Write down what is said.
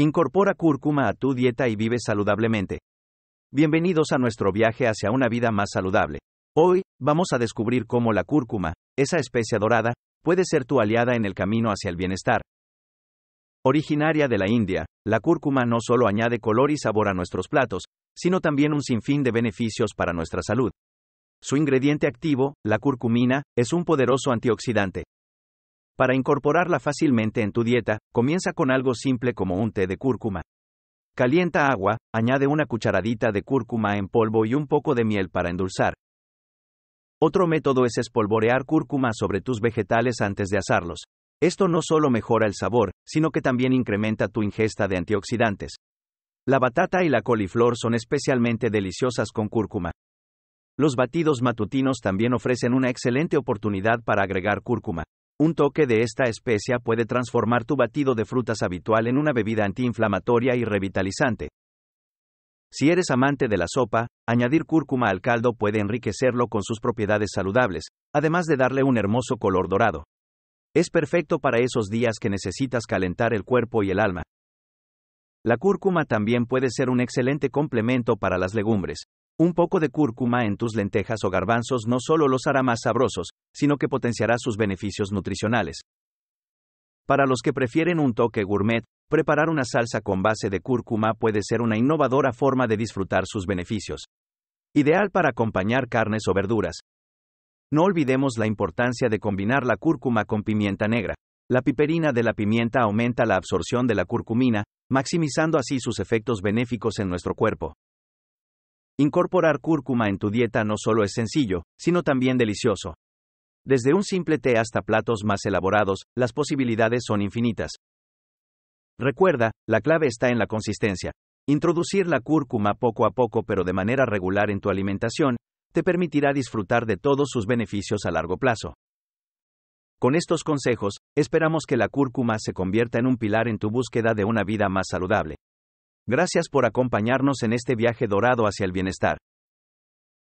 Incorpora cúrcuma a tu dieta y vive saludablemente. Bienvenidos a nuestro viaje hacia una vida más saludable. Hoy, vamos a descubrir cómo la cúrcuma, esa especie dorada, puede ser tu aliada en el camino hacia el bienestar. Originaria de la India, la cúrcuma no solo añade color y sabor a nuestros platos, sino también un sinfín de beneficios para nuestra salud. Su ingrediente activo, la curcumina, es un poderoso antioxidante, para incorporarla fácilmente en tu dieta, comienza con algo simple como un té de cúrcuma. Calienta agua, añade una cucharadita de cúrcuma en polvo y un poco de miel para endulzar. Otro método es espolvorear cúrcuma sobre tus vegetales antes de asarlos. Esto no solo mejora el sabor, sino que también incrementa tu ingesta de antioxidantes. La batata y la coliflor son especialmente deliciosas con cúrcuma. Los batidos matutinos también ofrecen una excelente oportunidad para agregar cúrcuma. Un toque de esta especia puede transformar tu batido de frutas habitual en una bebida antiinflamatoria y revitalizante. Si eres amante de la sopa, añadir cúrcuma al caldo puede enriquecerlo con sus propiedades saludables, además de darle un hermoso color dorado. Es perfecto para esos días que necesitas calentar el cuerpo y el alma. La cúrcuma también puede ser un excelente complemento para las legumbres, un poco de cúrcuma en tus lentejas o garbanzos no solo los hará más sabrosos, sino que potenciará sus beneficios nutricionales. Para los que prefieren un toque gourmet, preparar una salsa con base de cúrcuma puede ser una innovadora forma de disfrutar sus beneficios. Ideal para acompañar carnes o verduras. No olvidemos la importancia de combinar la cúrcuma con pimienta negra. La piperina de la pimienta aumenta la absorción de la curcumina, maximizando así sus efectos benéficos en nuestro cuerpo. Incorporar cúrcuma en tu dieta no solo es sencillo, sino también delicioso. Desde un simple té hasta platos más elaborados, las posibilidades son infinitas. Recuerda, la clave está en la consistencia. Introducir la cúrcuma poco a poco pero de manera regular en tu alimentación, te permitirá disfrutar de todos sus beneficios a largo plazo. Con estos consejos, esperamos que la cúrcuma se convierta en un pilar en tu búsqueda de una vida más saludable. Gracias por acompañarnos en este viaje dorado hacia el bienestar.